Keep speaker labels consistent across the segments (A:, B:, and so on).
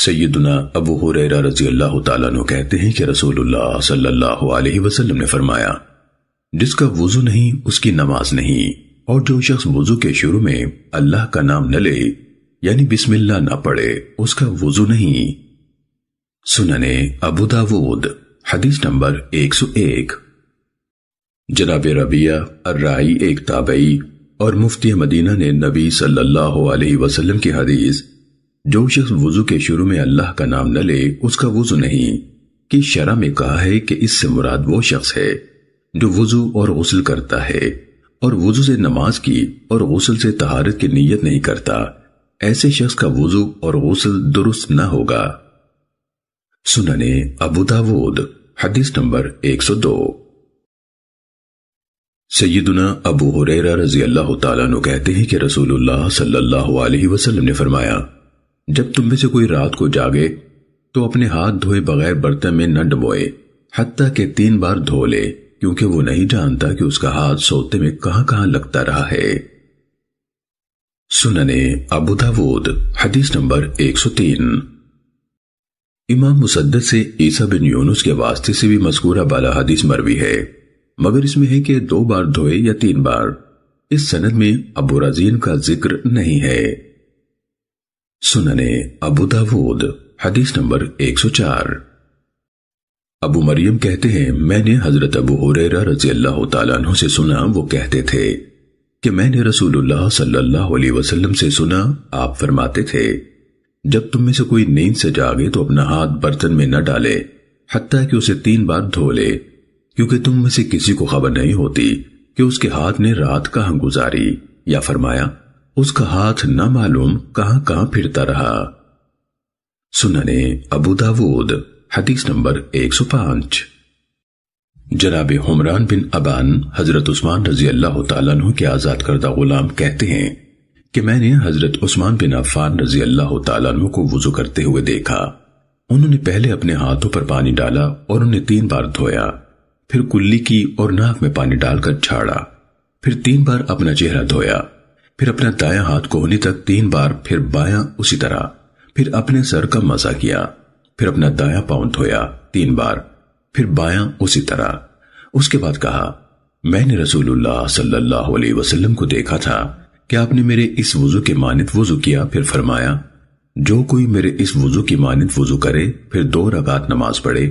A: सैदना अबू हुरैरा रजी अल्लाह कहते हैं कि रसूलुल्लाह अलैहि वसल्लम ने फरमाया जिसका वजू नहीं उसकी नमाज नहीं और जो शख्स वजू के शुरू में अल्लाह का नाम न ले यानी बिस्मिल्ला न पढ़े उसका वजू नहीं सुनने अबू हदीस नंबर 101 जनाब रबिया अर्राई एक ताबई और मुफ्ती मदीना ने नबी सल्लल्लाहु अलैहि वसल्लम की हदीस जो शख्स वजू के शुरू में अल्लाह का नाम न ले उसका वजू नहीं कि शरा में कहा है कि इससे मुराद वो शख्स है जो वजू और गसल करता है और वजू से नमाज की और गसल से तहारत की नीयत नहीं करता ऐसे शख्स का वजू और गसल दुरुस्त न होगा सुनने अबूदावोद हदीस नंबर 102 सैदना अबू हुरैरा रजी अल्लाह कहते हैं कि रसूलुल्लाह सल्लल्लाहु अलैहि वसल्लम ने फरमाया जब तुम में से कोई रात को जागे तो अपने हाथ धोए बगैर बर्तन में न डबोए हती के तीन बार धो ले क्योंकि वो नहीं जानता कि उसका हाथ सोते में कहां कहां लगता रहा है सुनने अबुदावोद हदीस नंबर 103 इमाम मुसद से ईसा बिन यूनुस के वास्ते से भी मस्कूरा बाला हदीस मरवी है मगर इसमें है कि दो बार धोए या तीन बार इस सनद में अबू रजीन का जिक्र नहीं है सुनने अबू दावूद हदीस नंबर 104 अबू मरियम कहते हैं मैंने हजरत अबू हुरैरा रजी अल्लाह तु से सुना वो कहते थे कि मैंने रसूलुल्लाह सल्लल्लाहु अलैहि वसल्लम से सुना आप फरमाते थे जब तुम में से कोई नींद से जागे तो अपना हाथ बर्तन में न डाले हत्ता कि उसे तीन बार धो ले क्योंकि तुम में से किसी को खबर नहीं होती कि उसके हाथ ने रात कहां गुजारी या फरमाया उसका हाथ न मालूम कहां कहां फिरता रहा सुनने अबू दाऊद हदीस नंबर 105 जनाब हुमरान बिन अबान हजरत उस्मान रजी अल्लाह तु के आजाद करदा गुलाम कहते हैं कि मैंने हजरत उस्मान बिन अफान रजी अल्लाह तु को वजू करते हुए देखा उन्होंने पहले अपने हाथों पर पानी डाला और उन्हें तीन बार धोया फिर कुल्ली की और नाक में पानी डालकर छाड़ा फिर तीन बार अपना चेहरा धोया फिर अपना दाया हाथ कोहनी तक तीन बार फिर बाया उसी तरह फिर अपने सर का मजा किया फिर अपना दाया पाउन धोया तीन बार फिर बाया उसी तरह उसके बाद कहा मैंने रसूलुल्लाह सल्लल्लाहु अलैहि वसल्लम को देखा था कि आपने मेरे इस वजू के मानित वजू किया फिर फरमाया जो कोई मेरे इस वजू की मानित वजू करे फिर दो रकात नमाज पढ़े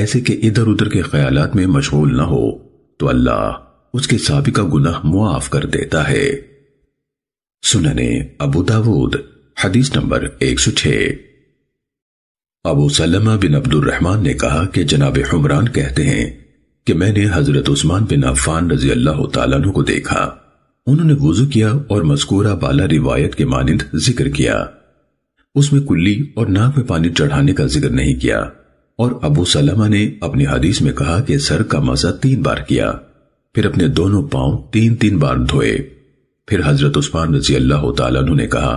A: ऐसे के इधर उधर के ख्याल में मशगूल न हो तो अल्लाह उसके साबिका गुनाह मुआफ कर देता है सुनने अबू दाऊद हदीस number 106 Abu Salma bin Abdul Rahman ने कहा कि जनाब हुमरान कहते हैं कि मैंने हजरत उस्मान बिन अफान रजी अल्लाह तु को देखा उन्होंने वजू किया और मस्कूरा बाला रिवायत के मानंद जिक्र किया उसमें कुल्ली और नाक में पानी चढ़ाने का जिक्र नहीं किया और अबू सलमा ने अपनी हदीस में कहा कि सर का मसा तीन बार किया फिर अपने दोनों पांव तीन तीन बार धोए फिर हजरत उस्मान रजी अल्लाह तु ने कहा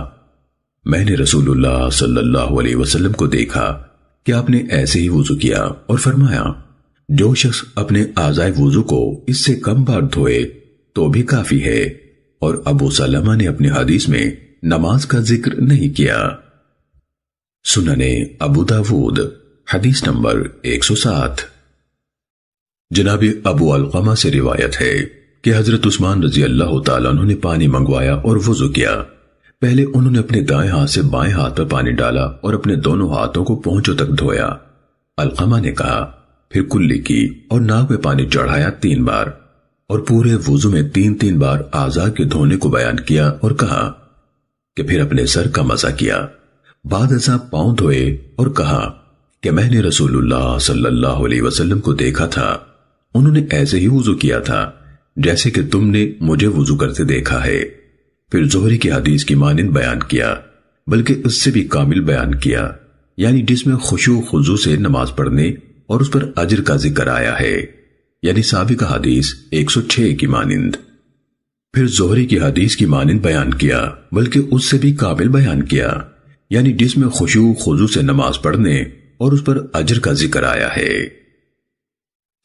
A: मैंने रसूलुल्लाह सल्लल्लाहु अलैहि वसल्लम को देखा कि आपने ऐसे ही वजू किया और फरमाया जो शख्स अपने आजाए वजू को इससे कम बार धोए तो भी काफी है और अबू सलमा ने अपने हदीस में नमाज का जिक्र नहीं किया सुनने अबू दाऊद हदीस नंबर 107 जनाबी अबू अलकमा से रिवायत है कि हजरत उस्मान रजी अल्लाह तु ने पानी मंगवाया और वजू किया पहले उन्होंने अपने दाएं हाथ से बाएं हाथ पर पानी डाला और अपने दोनों हाथों को पहुंचो तक धोया अलकमा ने कहा फिर कुल्ली की और नाक में पानी चढ़ाया तीन बार और पूरे वजू में तीन तीन बार आजा के धोने को बयान किया और कहा कि फिर अपने सर का मजा किया बाद ऐसा पांव धोए और कहा कि मैंने रसूलुल्लाह सल्लल्लाहु अलैहि वसल्लम को देखा था उन्होंने ऐसे ही वजू किया था जैसे कि तुमने मुझे वजू करते देखा है फिर जोहरी की हदीस की मानंद बयान किया बल्कि उससे भी कामिल बयान किया यानी जिसमें खुशू खुजू से नमाज पढ़ने और उस पर अजर का जिक्र आया है यानी साबिक हदीस 106 की मानंद फिर जोहरी की हदीस की मानंद बयान किया बल्कि उससे भी काबिल बयान किया यानी जिसमें खुशू खुजू से नमाज पढ़ने और उस पर अजर का जिक्र आया है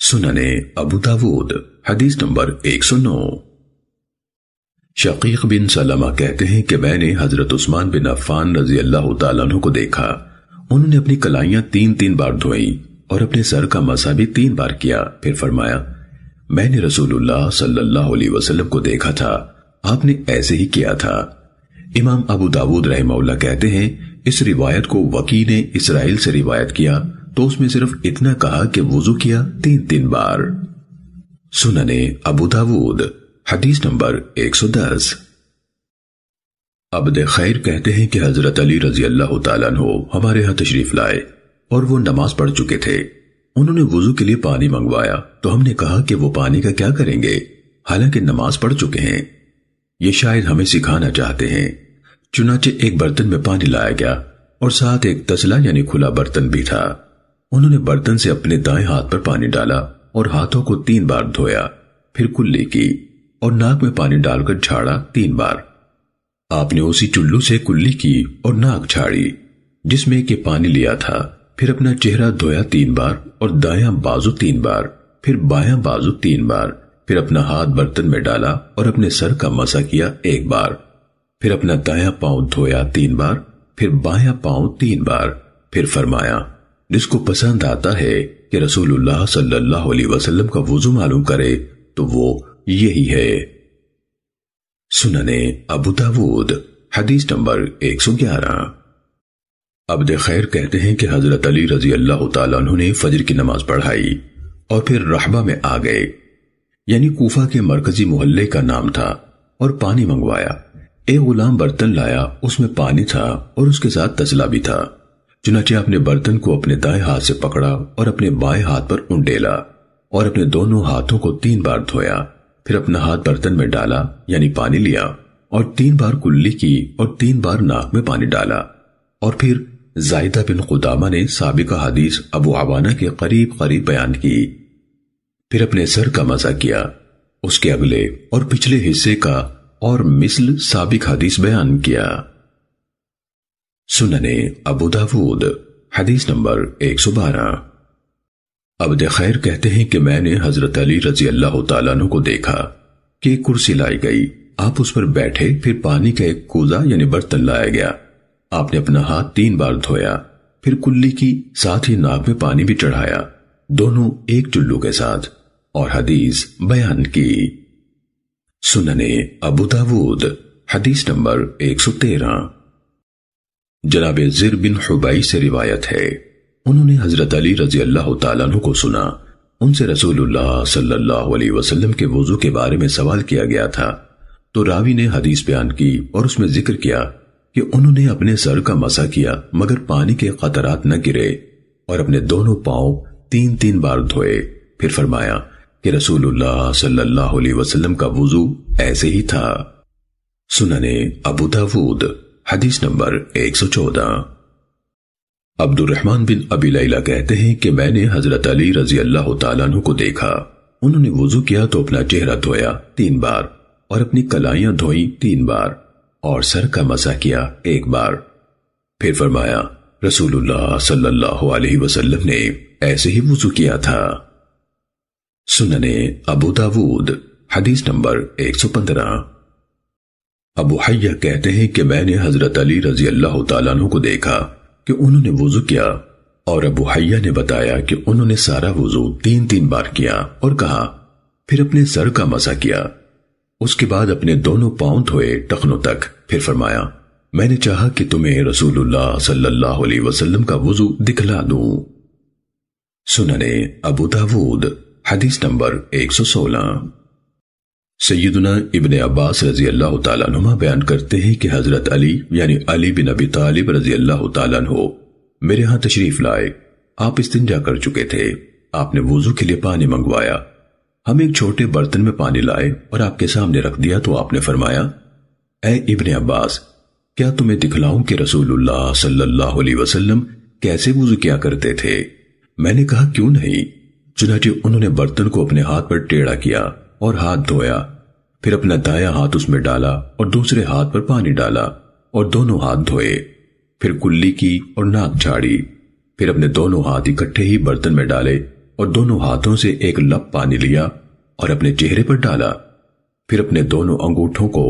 A: सुनने अबू दाऊद हदीस नंबर 109 शकीक बिन सलमा कहते हैं कि मैंने हजरत उस्मान बिन अफान रजी अल्लाह तु को देखा उन्होंने अपनी कलाइयां तीन तीन बार धोई और अपने सर का मसा भी तीन बार किया फिर फरमाया मैंने रसूलुल्लाह सल्लल्लाहु अलैहि वसल्लम को देखा था आपने ऐसे ही किया था इमाम अबू दाऊद रहमौला कहते हैं इस रिवायत को वकी ने इसराइल से रिवायत किया तो उसमें सिर्फ इतना कहा कि वजू किया तीन तीन बार सुनने अबू दाऊद हदीस नंबर 110 अब्द खैर कहते हैं कि हजरत अली रजी अल्लाह तु हमारे यहां तशरीफ लाए और वो नमाज पढ़ चुके थे उन्होंने वजू के लिए पानी मंगवाया तो हमने कहा कि वो पानी का क्या करेंगे हालांकि नमाज पढ़ चुके हैं ये शायद हमें सिखाना चाहते हैं चुनाचे एक बर्तन में पानी लाया गया और साथ एक तसला यानी खुला बर्तन भी था उन्होंने बर्तन से अपने दाएं हाथ पर पानी डाला और हाथों को तीन बार धोया फिर कुल्ली की और नाक में पानी डालकर झाड़ा तीन बार आपने उसी चुल्लू से कुल्ली की और नाक झाड़ी जिसमें के पानी लिया था फिर अपना चेहरा धोया तीन बार और दायां बाजू तीन बार फिर बायां बाजू तीन बार फिर अपना हाथ बर्तन में डाला और अपने सर का मसा किया एक बार फिर अपना दायां पांव धोया तीन बार फिर बायां पांव तीन बार फिर फरमाया जिसको पसंद आता है कि रसूलुल्लाह सल्लल्लाहु अलैहि वसल्लम का वजू मालूम करे तो वो यही है सुनने अबू दाऊद हदीस नंबर 111 अब्द खैर कहते हैं कि हजरत अली रजी अल्लाह तु ने फजर की नमाज पढ़ाई और फिर रहबा में आ गए यानी कूफा के मरकजी मोहल्ले का नाम था और पानी मंगवाया एक गुलाम बर्तन लाया उसमें पानी था और उसके साथ तसला भी था चुनाचे आपने बर्तन को अपने दाएं हाथ से पकड़ा और अपने बाएं हाथ पर उंडेला और अपने दोनों हाथों को तीन बार धोया फिर अपना हाथ बर्तन में डाला यानी पानी लिया और तीन बार कुल्ली की और तीन बार नाक में पानी डाला और फिर जायदा बिन खुदामा ने साबिका हदीस अबू आवाना के करीब करीब बयान की फिर अपने सर का मजा किया उसके अगले और पिछले हिस्से का और मिसल साबिक हदीस बयान किया सुनने अबूदाबूद हदीस नंबर बारह अब खैर कहते हैं कि मैंने हजरत अली रजी अल्लाह तु को देखा कि एक कुर्सी लाई गई आप उस पर बैठे फिर पानी का एक कूजा यानी बर्तन लाया गया आपने अपना हाथ तीन बार धोया फिर कुल्ली की साथ ही नाक में पानी भी चढ़ाया दोनों एक चुल्लू के साथ और हदीस बयान की सुनने अबू दाऊद हदीस नंबर 113 जनाब जिर बिन हुबाई से रिवायत है उन्होंने हजरत अली रजी अल्लाह तु को सुना उनसे रसूलुल्लाह सल्लल्लाहु अलैहि वसल्लम के वजू के बारे में सवाल किया गया था तो रावी ने हदीस बयान की और उसमें जिक्र किया कि उन्होंने अपने सर का मसा किया मगर पानी के खतरात न गिरे और अपने दोनों पांव तीन तीन बार धोए फिर फरमाया कि रसूलुल्लाह सल्लल्लाहु अलैहि वसल्लम का वजू ऐसे ही था सुनने अबू दाऊद हदीस number 114 Abdul Rahman bin Abi Laila कहते हैं कि मैंने हजरत अली रजी अल्लाह तु को देखा उन्होंने वजू किया तो अपना चेहरा धोया तीन बार और अपनी कलाइयां धोई तीन बार और सर का मसा किया एक बार फिर फरमाया रसूलुल्लाह सल्लल्लाहु अलैहि वसल्लम ने ऐसे ही वजू किया था सुनने अबू दाऊद हदीस नंबर 115 अबू हैया कहते हैं कि मैंने हजरत अली रजी अल्लाह तु को देखा कि उन्होंने वजू किया और अबू हैया ने बताया कि उन्होंने सारा वजू तीन तीन बार किया और कहा फिर अपने सर का मसा किया उसके बाद अपने दोनों पांव धोए टखनों तक फिर फरमाया मैंने चाहा कि तुम्हें रसूलुल्लाह सल्लल्लाहु अलैहि वसल्लम का वजू दिखला दूं सुनने अबू दाऊद हदीस नंबर 116 सैदना इबन अब्बास रजी अल्लाह तुमा बयान करते हैं कि हजरत अली यानी अली बिन अबी तालिब रजी अल्लाह तु मेरे यहाँ तशरीफ लाए आप इस दिन जा कर चुके थे आपने वजू के लिए पानी मंगवाया हम एक छोटे बर्तन में पानी लाए और आपके सामने रख दिया तो आपने फरमाया ए इबन अब्बास क्या तुम्हें दिखलाऊं कि रसूलुल्लाह सल्लल्लाहु अलैहि वसल्लम कैसे वजू किया करते थे मैंने कहा क्यों नहीं चुनाचे उन्होंने बर्तन को अपने हाथ पर टेढ़ा किया और हाथ धोया फिर अपना दाया हाथ उसमें डाला और दूसरे हाथ पर पानी डाला और दोनों हाथ धोए फिर कुल्ली की और नाक झाड़ी फिर अपने दोनों हाथ इकट्ठे ही बर्तन में डाले और दोनों हाथों से एक लप पानी लिया और अपने चेहरे पर डाला फिर अपने दोनों अंगूठों को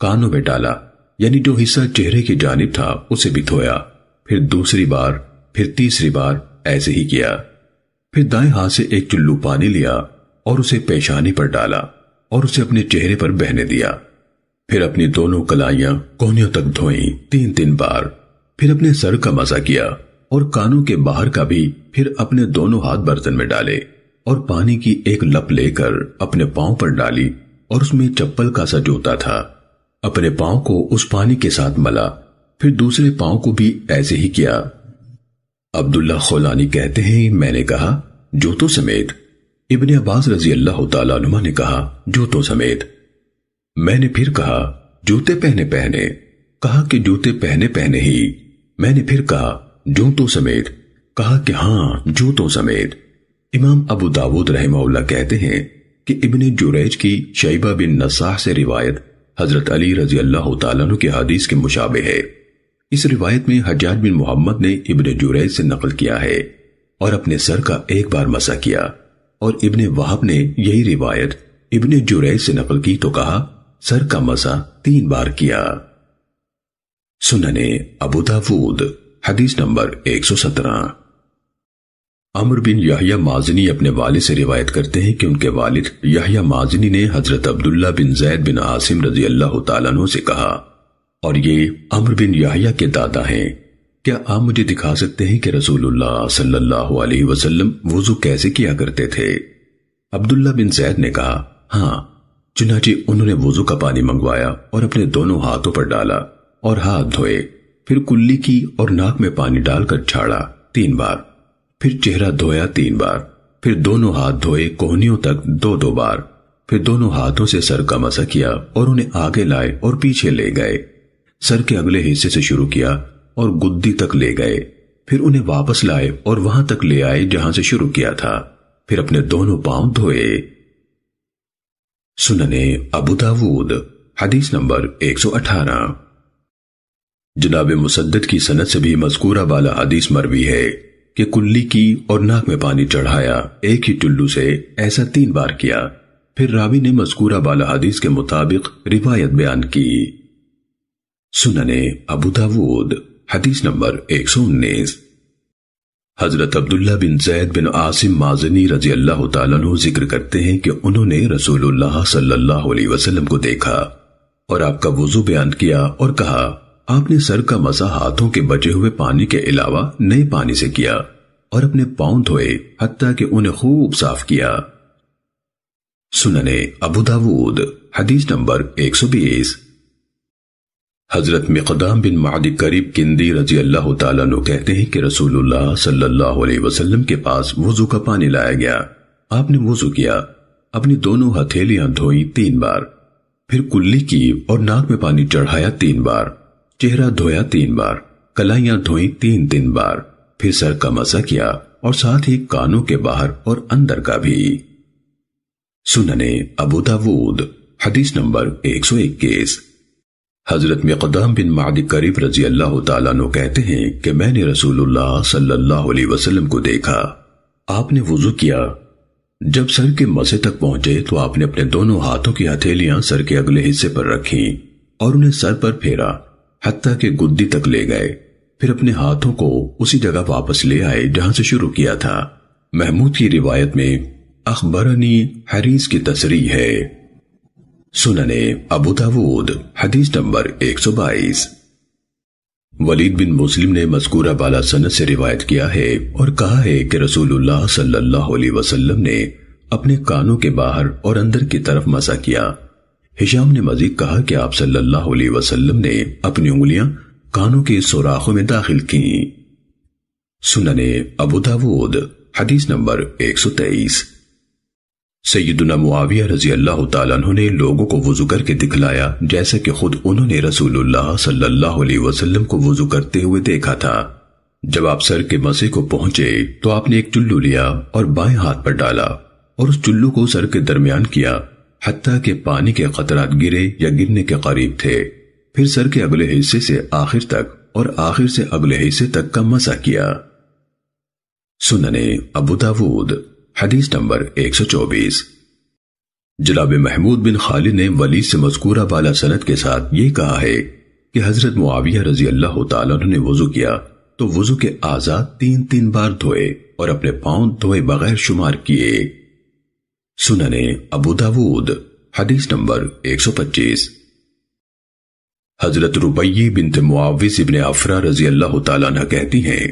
A: कानों में डाला यानी जो हिस्सा चेहरे की जानब था उसे भी धोया फिर दूसरी बार फिर तीसरी बार ऐसे ही किया फिर दाएं हाथ से एक चुल्लू पानी लिया और उसे पेशानी पर डाला और उसे अपने चेहरे पर बहने दिया फिर अपनी दोनों कलाइयां कोहनियों तक धोई तीन तीन बार फिर अपने सर का मजा किया और कानों के बाहर का भी फिर अपने दोनों हाथ बर्तन में डाले और पानी की एक लप लेकर अपने पांव पर डाली और उसमें चप्पल का सा जूता था अपने पांव को उस पानी के साथ मला फिर दूसरे पांव को भी ऐसे ही किया अब्दुल्ला खोलानी कहते हैं मैंने कहा जूतों समेत इबन अब्बास रजी अल्लाह तुमा ने कहा जूतों समेत मैंने फिर कहा जूते पहने पहने कहा कि जूते पहने पहने ही मैंने फिर कहा जूतों समेत कहा कि हाँ जूतों समेत इमाम अबू दाऊद रहमौला कहते हैं कि इबन जुरैज की शैबा बिन नसाह से रिवायत हजरत अली रजी अल्लाह तु की हदीस के मुशाबे है इस रिवायत में हजाज बिन मोहम्मद ने इबन जुरैज से नकल किया है और अपने सर का एक बार मसा किया और इब्ने वहाब ने यही रिवायत इब्ने जुरै से नकल की तो कहा सर का मजा तीन बार किया सुनने अबू दाऊद हदीस नंबर 117 अमर बिन यहिया माजनी अपने वाले से रिवायत करते हैं कि उनके वालिद यहिया माजनी ने हजरत अब्दुल्ला बिन जैद बिन आसिम रजी अल्लाह तु से कहा और ये अमर बिन यहिया के दादा हैं क्या आप मुझे दिखा सकते हैं कि रसूलुल्लाह सल्लल्लाहु अलैहि वसल्लम वजू कैसे किया करते थे अब्दुल्ला बिन सैद ने कहा हाँ चुनाची उन्होंने वजू का पानी मंगवाया और अपने दोनों हाथों पर डाला और हाथ धोए फिर कुल्ली की और नाक में पानी डालकर छाड़ा तीन बार फिर चेहरा धोया तीन बार फिर दोनों हाथ धोए कोहनियों तक दो दो बार फिर दोनों हाथों से सर का मसा किया और उन्हें आगे लाए और पीछे ले गए सर के अगले हिस्से से शुरू किया और गुद्दी तक ले गए फिर उन्हें वापस लाए और वहां तक ले आए जहां से शुरू किया था फिर अपने दोनों पांव धोए सुनने अबू हदीस नंबर 118 जनाब मुसद्दत की सनत से भी मजकूरा वाला हदीस मरवी है कि कुल्ली की और नाक में पानी चढ़ाया एक ही टुल्लू से ऐसा तीन बार किया फिर रावी ने मजकूरा वाला हदीस के मुताबिक रिवायत बयान की सुनने अबू हदीस नंबर एक सौ उन्नीस हजरत अब्दुल्ला बिन जैद बिन आसिम माजनी रजी अल्लाह तु जिक्र करते हैं कि उन्होंने रसूलुल्लाह सल्लल्लाहु अलैहि वसल्लम को देखा और आपका वजू बयान किया और कहा आपने सर का मजा हाथों के बचे हुए पानी के अलावा नए पानी से किया और अपने पांव धोए हती कि उन्हें खूब साफ किया सुनने अबू दाऊद हदीस नंबर 120 हजरत मिकदाम बिन माद करीब किंदी रजी अल्लाह तु कहते हैं कि रसूलुल्लाह सल्लल्लाहु अलैहि वसल्लम के पास वजू का पानी लाया गया आपने वजू किया अपनी दोनों हथेलियां धोई तीन बार फिर कुल्ली की और नाक में पानी चढ़ाया तीन बार चेहरा धोया तीन बार कलाइयां धोई तीन तीन बार फिर सर का मजा किया और साथ ही कानों के बाहर और अंदर का भी सुनने अबूदावूद हदीस नंबर एक सौ इक्कीस हजरत मिकदाम बिन माद करीब रजी अल्लाह तु कहते हैं कि मैंने रसूलुल्लाह सल्लल्लाहु को देखा आपने वजू किया जब सर के मजे तक पहुंचे तो आपने अपने दोनों हाथों की हथेलियां सर के अगले हिस्से पर रखी और उन्हें सर पर फेरा हत्या के गुद्दी तक ले गए फिर अपने हाथों को उसी जगह वापस ले आए जहां से शुरू किया था महमूद की रिवायत में अखबरनी हरीस की तस्री है सुनने अबू दाऊद हदीस नंबर 122 वलीद बिन मुस्लिम ने मस्कूरा बाला सनत से रिवायत किया है और कहा है कि रसूलुल्लाह सल्लल्लाहु अलैहि वसल्लम ने अपने कानों के बाहर और अंदर की तरफ मसा किया हिशाम ने मजीद कहा कि आप सल्लल्लाहु अलैहि वसल्लम ने अपनी उंगलियां कानों के सोराखों में दाखिल की सुनने अबू दाऊद हदीस नंबर 123 सैदना मुआविया रजी अल्लाह तु ने लोगों को वजू करके दिखलाया जैसे कि खुद उन्होंने रसूलुल्लाह सल्लल्लाहु अलैहि वसल्लम को वजू करते हुए देखा था जब आप सर के मसे को पहुंचे तो आपने एक चुल्लू लिया और बाएं हाथ पर डाला और उस चुल्लू को सर के दरमियान किया हती के पानी के खतरा गिरे या गिरने के करीब थे फिर सर के अगले हिस्से से आखिर तक और आखिर से अगले हिस्से तक का मसा किया सुनने अबू दाऊद हदीस नंबर 124 जनाब महमूद बिन खालिद ने वली से मजकूरा वाला सनत के साथ ये कहा है कि हजरत मुआविया रजी अल्लाह ने वजू किया तो वजू के आजा तीन तीन बार धोए और अपने पांव धोए बगैर शुमार किए सुनने अबू दाऊद हदीस नंबर 125 हजरत रुबई बिनत मुआविज इबन अफरा रजी अल्लाह तला कहती हैं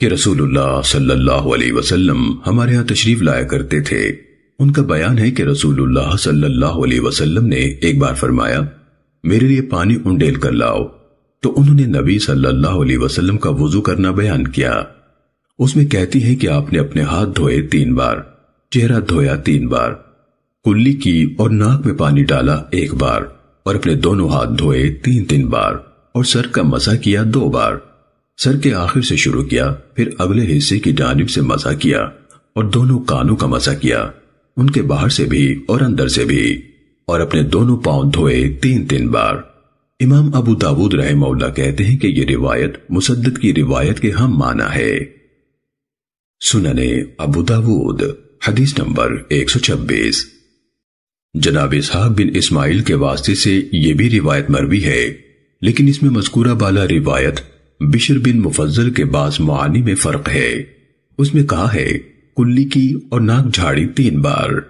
A: कि रसूलुल्लाह सल्लल्लाहु अलैहि वसल्लम हमारे यहाँ तशरीफ लाया करते थे उनका बयान है कि रसूलुल्लाह सल्लल्लाहु अलैहि वसल्लम ने एक बार फरमाया मेरे लिए पानी उंडेल कर लाओ तो उन्होंने नबी सल्लल्लाहु अलैहि वसल्लम का वजू करना बयान किया उसमें कहती है कि आपने अपने हाथ धोए तीन बार चेहरा धोया तीन बार कुल्ली की और नाक में पानी डाला एक बार और अपने दोनों हाथ धोए तीन तीन बार और सर का मसा किया दो बार सर के आखिर से शुरू किया फिर अगले हिस्से की जानब से मजा किया और दोनों कानों का मजा किया उनके बाहर से भी और अंदर से भी और अपने दोनों पांव धोए तीन तीन बार इमाम अबू दाऊद रहे मौला कहते हैं कि ये रिवायत मुसद्दत की रिवायत के हम माना है सुनने अबू दाऊद हदीस नंबर 126 जनाब इसहाक बिन इस्माइल के वास्ते से ये भी रिवायत मरवी है लेकिन इसमें मजकूरा बाला रिवायत बिशर बिन मुफजल के बाद मानी में फर्क है उसमें कहा है कुल्ली की और नाक झाड़ी तीन बार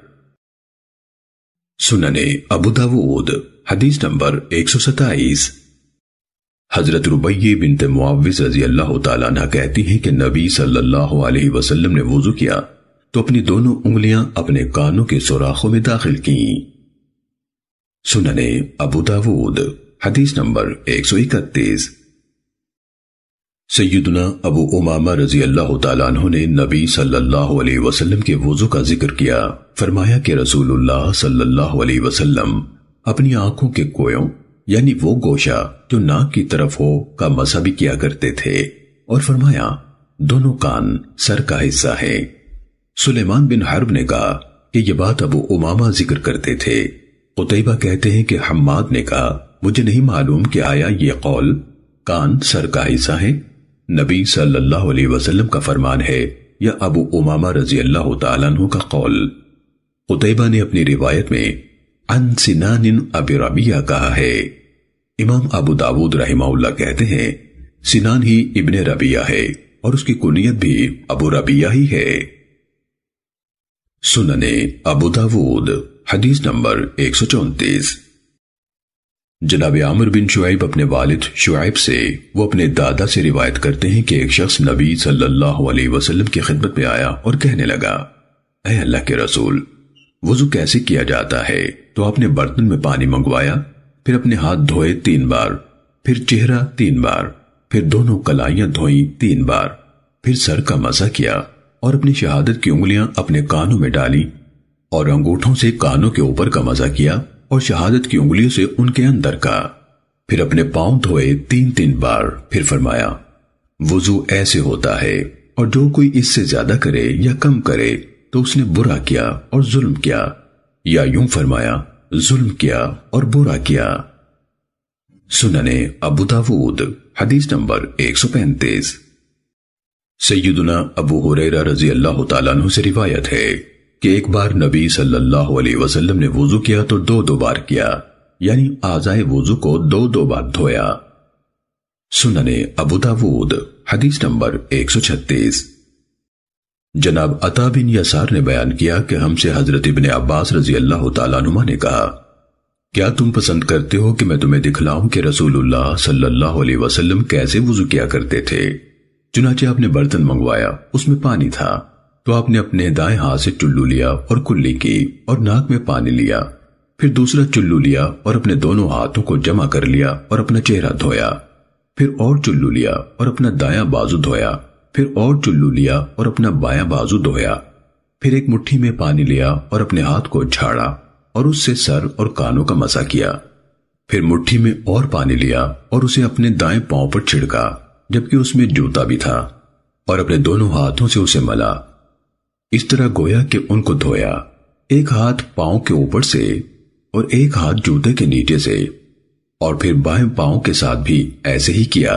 A: सुनने अबू दाऊद हदीस नंबर एक सौ सताइस हजरत रुबैये बिनते मुआविज रजी अल्लाह तला कहती है कि नबी सल्लल्लाहु अलैहि वसल्लम ने वजू किया तो अपनी दोनों उंगलियां अपने कानों के सुराखों में दाखिल की सुनने अबू दाऊद हदीस नंबर एक सौ इकतीस सैदना अबू उमामा रजी अल्लाह तु ने नबी सल्लल्लाहु अलैहि वसल्लम के वजू का जिक्र किया फरमाया कि रसूलुल्लाह सल्लल्लाहु अलैहि वसल्लम अपनी आंखों के कोयों यानी वो गोशा जो नाक की तरफ हो का मजा भी किया करते थे और फरमाया दोनों कान सर का हिस्सा है सुलेमान बिन हर्ब ने कहा कि यह बात अबू उमामा जिक्र करते थे कुतैबा कहते हैं कि हम्माद ने कहा मुझे नहीं मालूम कि आया ये कौल कान सर का हिस्सा है नबी सल्लल्लाहु अलैहि वसल्लम का फरमान है या अबू उमामा रजी अल्लाह तु का कौल उतैबा ने अपनी रिवायत में अन सिनान अबी रबिया कहा है इमाम अबू दाऊद रहिमाउल्ला कहते हैं सिनान ही इब्ने रबिया है और उसकी कुनियत भी अबू रबिया ही है सुनने अबू दाऊद हदीस नंबर एक सौ चौंतीस जनाब आमर बिन शुएब अपने वालिद शुएब से वो अपने दादा से रिवायत करते हैं कि एक शख्स नबी सल्लल्लाहु अलैहि वसल्लम की खिदमत में आया और कहने लगा अः अल्लाह के रसूल वजू कैसे किया जाता है तो आपने बर्तन में पानी मंगवाया फिर अपने हाथ धोए तीन बार फिर चेहरा तीन बार फिर दोनों कलाइयां धोई तीन बार फिर सर का मसा किया और अपनी शहादत की उंगलियां अपने कानों में डाली और अंगूठों से कानों के ऊपर का मजा किया और शहादत की उंगलियों से उनके अंदर का फिर अपने पांव धोए तीन तीन बार फिर फरमाया वजू ऐसे होता है और जो कोई इससे ज्यादा करे या कम करे तो उसने बुरा किया और जुल्म किया या यूं फरमाया जुल्म किया और बुरा किया सुनने अबू दाऊद हदीस नंबर 135 सैयदुना अबू हुरैरा रजी अल्लाह तआला से रिवायत है कि एक बार नबी सल्लल्लाहु अलैहि वसल्लम ने वजू किया तो दो दो बार किया यानी आजाए वजू को दो दो बार धोया सुनने अबूदावूद हदीस नंबर 136 जनाब अता बिन यसार ने बयान किया कि हमसे हजरत इबन अब्बास रजी अल्लाह तुमा ने कहा क्या तुम पसंद करते हो कि मैं तुम्हें दिखलाऊं कि रसूलुल्लाह सल्लल्लाहु अलैहि वसल्लम कैसे वजू किया करते थे चुनाचे आपने बर्तन मंगवाया उसमें पानी था तो आपने अपने दाएं हाथ से चुल्लू लिया और कुल्ली की और नाक में पानी लिया फिर दूसरा चुल्लू लिया और अपने दोनों हाथों को जमा कर लिया और अपना चेहरा धोया फिर और चुल्लू लिया और अपना दाया बाजू धोया फिर और चुल्लू लिया और अपना बाया बाजू धोया फिर एक मुट्ठी में पानी लिया और अपने हाथ को झाड़ा और उससे सर और कानों का मसा किया फिर मुट्ठी में और पानी लिया और उसे अपने दाएं पांव पर छिड़का जबकि उसमें जूता भी था और अपने दोनों हाथों से उसे मला इस तरह गोया कि उनको धोया एक हाथ पांव के ऊपर से और एक हाथ जूते के नीचे से और फिर बाएं पांव के साथ भी ऐसे ही किया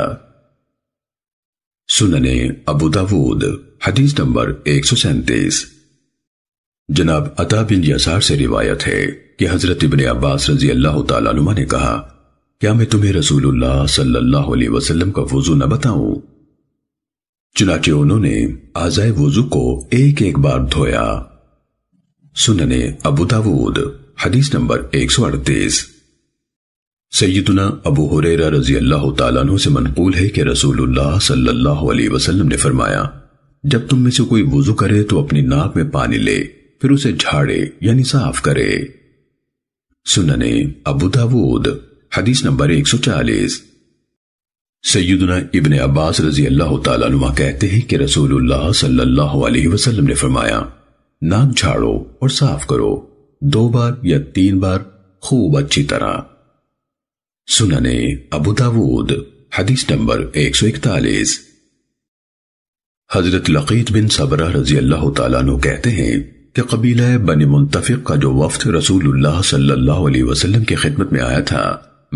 A: सुनने अबूदावूद हदीस नंबर एक सौ सैंतीस जनाब अता बिन यसार से रिवायत है कि हजरत इबन अब्बास रजी अल्लाह तुमा ने कहा क्या मैं तुम्हें रसूलुल्लाह सल्लल्लाहु अलैहि वसल्लम का वजू न बताऊं चुनाचे उन्होंने आजाय वजू को एक एक बार धोया सुनने अबू दाऊद हदीस नंबर एक सौ अड़तीस सैदना अबू हुरेरा रजी अल्लाह तु से मनकूल है कि रसूलुल्लाह सल्लल्लाहु अलैहि वसल्लम ने फरमाया जब तुम में से कोई वजू करे तो अपनी नाक में पानी ले फिर उसे झाड़े यानी साफ करे सुनने अबू दाऊद हदीस नंबर एक चालीस सैदना इबन अब्बास रजी अल्लाह तुमा कहते हैं कि रसूल सल्लल्लाहु अलैहि वसल्लम ने फरमाया नाक झाड़ो और साफ करो दो बार या तीन बार खूब अच्छी तरह सुनने अबू दाऊद हदीस नंबर 141 हजरत लकीत बिन सबरा रजी अल्लाह तु कहते हैं कि कबीला बन मुंतफिक का जो वफ्त रसूल सल्लाह अलैहि की खिदमत में आया था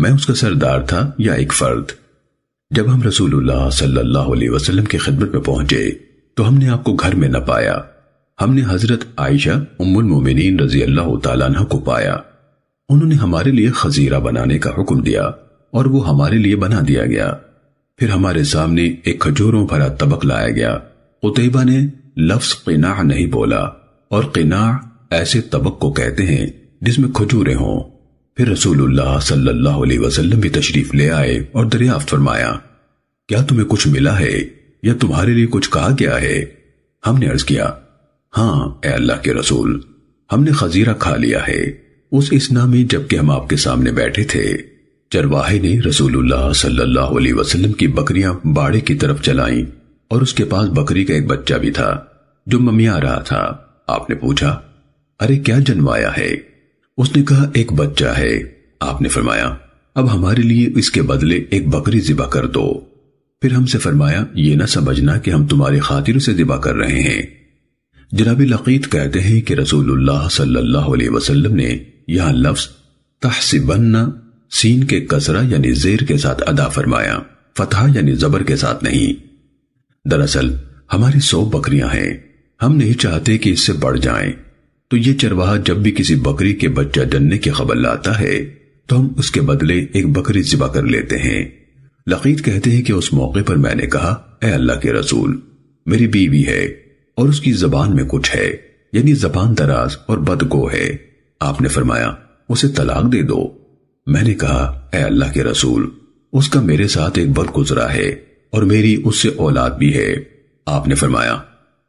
A: मैं उसका सरदार था या एक फर्द जब हम रसूलुल्लाह सल्लल्लाहु अलैहि वसल्लम की खिदमत में पहुंचे तो हमने आपको घर में न पाया हमने हजरत आयशा उम्मुल मोमिनीन रजी अल्लाह तला को पाया उन्होंने हमारे लिए खजीरा बनाने का हुक्म दिया और वो हमारे लिए बना दिया गया फिर हमारे सामने एक खजूरों भरा तबक लाया गया उतैबा ने लफ्ज किना नहीं बोला और किना ऐसे तबक को कहते हैं जिसमें खजूरें हों फिर रसूलुल्लाह सल्लल्लाहु अलैहि वसल्लम भी तशरीफ ले आए और दरियाफ्त फरमाया क्या तुम्हें कुछ मिला है या तुम्हारे लिए कुछ कहा गया है हमने अर्ज किया हाँ ए अल्लाह के रसूल हमने खजीरा खा लिया है उस इसना में जबकि हम आपके सामने बैठे थे चरवाहे ने रसूलुल्लाह सल्लल्लाहु अलैहि वसल्लम की बकरियां बाड़े की तरफ चलाई और उसके पास बकरी का एक बच्चा भी था जो ममिया रहा था आपने पूछा अरे क्या जनवाया है उसने कहा एक बच्चा है आपने फरमाया अब हमारे लिए इसके बदले एक बकरी जिबा कर दो फिर हमसे फरमाया ये ना समझना कि हम तुम्हारे खातिर से जिबा कर रहे हैं जनाब लकीत कहते हैं कि रसूलुल्लाह सल्लल्लाहु अलैहि वसल्लम ने यह लफ्ज तहसिबन्ना सीन के कसरा यानी जेर के साथ अदा फरमाया फतहा यानी जबर के साथ नहीं दरअसल हमारी सौ बकरियां हैं हम नहीं चाहते कि इससे बढ़ जाएं तो ये चरवाहा जब भी किसी बकरी के बच्चा जनने की खबर लाता है तो हम उसके बदले एक बकरी जिबा कर लेते हैं लकीर कहते हैं कि उस मौके पर मैंने कहा ए अल्लाह के रसूल मेरी बीवी है और उसकी जबान में कुछ है यानी जबान दराज और बदगो है आपने फरमाया उसे तलाक दे दो मैंने कहा ए अल्लाह के रसूल उसका मेरे साथ एक गुजरा है और मेरी उससे औलाद भी है आपने फरमाया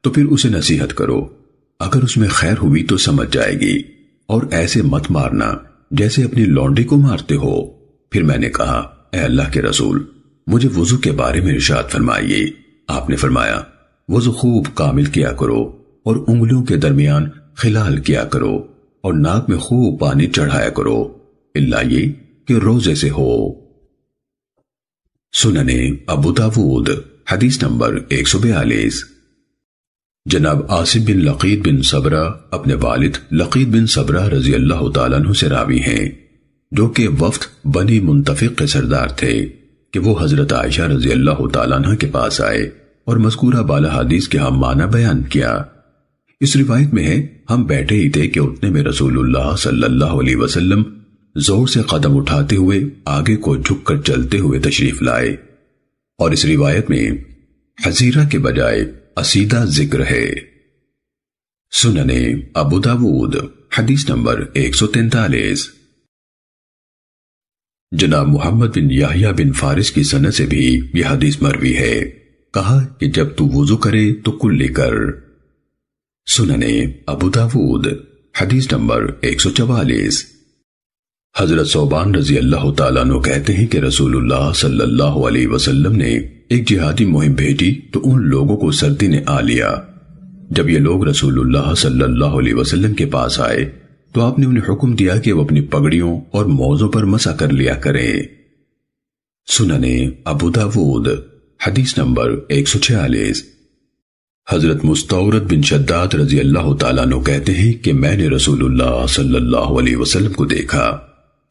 A: तो फिर उसे नसीहत करो अगर उसमें खैर हुई तो समझ जाएगी और ऐसे मत मारना जैसे अपनी लौंडी को मारते हो फिर मैंने कहा अल्लाह के रसूल मुझे वजू के बारे में इर्शाद फरमाइए आपने फरमाया वजू खूब कामिल किया करो और उंगलियों के दरमियान खिलाल किया करो और नाक में खूब पानी चढ़ाया करो इल्ला ये कि रोजे से हो सुनने अबू दाऊद हदीस नंबर एक सौ बयालीस जनाब आसिफ बिन लकीद बिन सबरा अपने वालिद लकीद बिन सबरा रजी अल्लाह तु से रावी हैं जो कि वफ्त बनी मुंतफिक के सरदार थे कि वो हजरत आयशा रजी अल्लाह तु के पास आए और मस्कूरा बाला हदीस के हम माना बयान किया इस रिवायत में है हम बैठे ही थे कि उतने में रसूलुल्लाह सल्लल्लाहु अलैहि वसल्लम जोर से कदम उठाते हुए आगे को झुककर चलते हुए तशरीफ लाए और इस रिवायत में हजीरा के बजाय असीदा जिक्र है सुनने अबू दाऊद हदीस नंबर 143 जनाब मोहम्मद बिन याहिया बिन फारिस की सन से भी यह हदीस मरवी है कहा कि जब तू वजू करे तो कुल लेकर सुनने अबू दाऊद हदीस नंबर 144 हजरत सोबान रजी अल्लाह तला कहते हैं कि रसूलुल्लाह सल्लल्लाहु अलैहि वसल्लम ने एक जिहादी मुहिम भेजी तो उन लोगों को सर्दी ने आ लिया जब ये लोग रसूलुल्लाह सल्लल्लाहु अलैहि वसल्लम के पास आए तो आपने उन्हें हुक्म दिया कि वो अपनी पगड़ियों और मौजों पर मसा कर लिया करें सुनने अबूदावूद हदीस नंबर एक सौ छियालीस हजरत मुस्तौरत बिन शद्दाद रजी अल्लाह तु कहते हैं कि मैंने रसूलुल्लाह सल्लल्लाहु अलैहि वसल्लम को देखा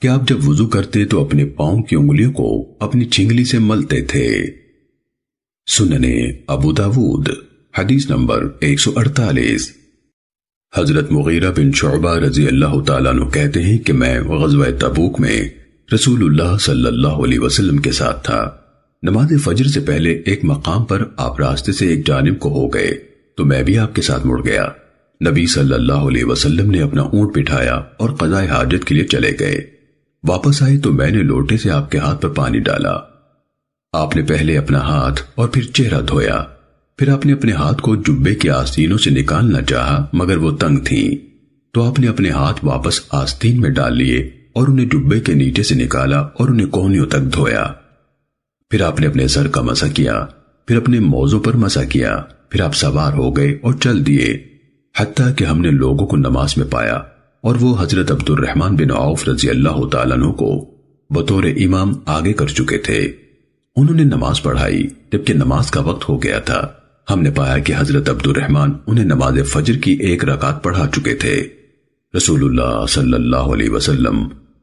A: कि आप जब वजू करते तो अपने पांव की उंगलियों को अपनी छिंगली से मलते थे सुनने अबू दाऊद हदीस नंबर 148 हजरत मुगीरा बिन शोबा रजी अल्लाह तु कहते हैं कि मैं गजब तबूक में रसूलुल्लाह सल्लल्लाहु अलैहि वसल्लम के साथ था नमाज फजर से पहले एक मकाम पर आप रास्ते से एक जानब को हो गए तो मैं भी आपके साथ मुड़ गया नबी सल्लल्लाहु अलैहि वसल्लम ने अपना ऊंट बिठाया और कजाए हाजत के लिए चले गए वापस आए तो मैंने लोटे से आपके हाथ पर पानी डाला आपने पहले अपना हाथ और फिर चेहरा धोया फिर आपने अपने हाथ को जुब्बे के आस्तीनों से निकालना चाहा मगर वो तंग थी तो आपने अपने हाथ वापस आस्तीन में डाल लिए और उन्हें जुब्बे के नीचे से निकाला और उन्हें कोहनियों तक धोया फिर आपने अपने सर का मसा किया फिर अपने मौजों पर मसा किया फिर आप सवार हो गए और चल दिए हत्या कि हमने लोगों को नमाज में पाया और वो हजरत अब्दुलरहमान बिन औफ रजी अल्लाह तु को बतौर इमाम आगे कर चुके थे उन्होंने नमाज पढ़ाई जबकि नमाज का वक्त हो गया था हमने पाया कि हजरत अब्दुल रहमान उन्हें नमाज फजर की एक रकात पढ़ा चुके थे रसूलुल्लाह सल्लल्लाहु अलैहि वसल्लम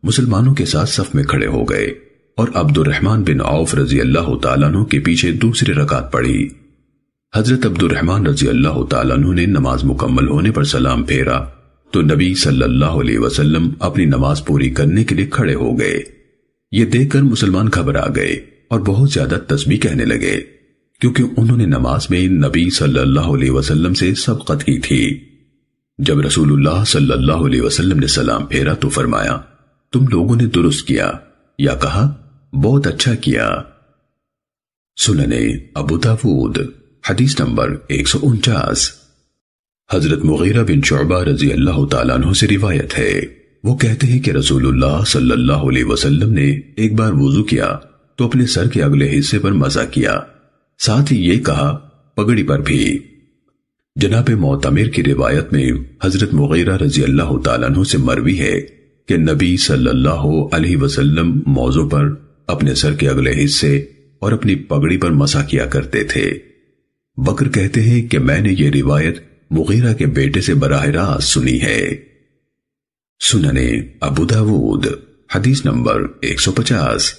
A: मुसलमानों के साथ सफ में खड़े हो गए और रहमान बिन औफ रजी अल्लाह तु के पीछे दूसरी रकात पढ़ी हजरत अब्दुलरहमान रजी अल्लाह तु ने नमाज मुकम्मल होने पर सलाम फेरा तो नबी सल्लल्लाहु अलैहि वसल्लम अपनी नमाज पूरी करने के लिए खड़े हो गए ये देखकर मुसलमान घबरा गए और बहुत ज्यादा तस्बी कहने लगे क्योंकि उन्होंने नमाज में नबी सल्लल्लाहु अलैहि वसल्लम से सबकत की थी जब रसूलुल्लाह सल्लल्लाहु अलैहि वसल्लम ने सलाम फेरा तो फरमाया तुम लोगों ने दुरुस्त किया या कहा बहुत अच्छा किया सुनने अबू दाऊद हदीस नंबर एक सौ उनचास हजरत मुगैरा बिन शोबा रजी अल्लाह तु से रिवायत है वो कहते हैं कि रसूलुल्लाह सल्लल्लाहु अलैहि वसल्लम ने एक बार वजू किया तो अपने सर के अगले हिस्से पर मजा किया साथ ही ये कहा पगड़ी पर भी जनाब मोतमिर की रिवायत में हजरत मुगैरा रजी अल्लाह तु से मरवी है कि नबी सल्लल्लाहु अलैहि वसल्लम मौजों पर अपने सर के अगले हिस्से और अपनी पगड़ी पर मसा किया करते थे बकर कहते हैं कि मैंने ये रिवायत मुगैरा के बेटे से बराह रास्त सुनी है सुनने अबू दाऊद हदीस नंबर 150